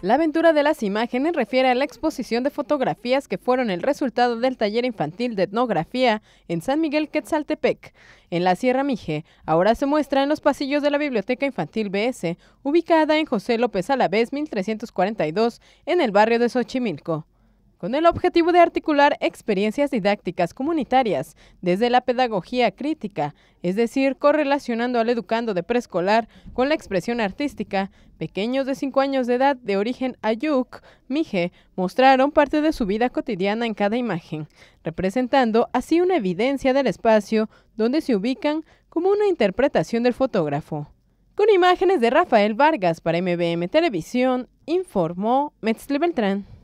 La aventura de las imágenes refiere a la exposición de fotografías que fueron el resultado del taller infantil de etnografía en San Miguel Quetzaltepec, en la Sierra Mije. Ahora se muestra en los pasillos de la Biblioteca Infantil BS, ubicada en José López Alavés 1342, en el barrio de Xochimilco con el objetivo de articular experiencias didácticas comunitarias desde la pedagogía crítica, es decir, correlacionando al educando de preescolar con la expresión artística, pequeños de 5 años de edad de origen ayuk, mije, mostraron parte de su vida cotidiana en cada imagen, representando así una evidencia del espacio donde se ubican como una interpretación del fotógrafo. Con imágenes de Rafael Vargas para MBM Televisión, informó Metzle Beltrán.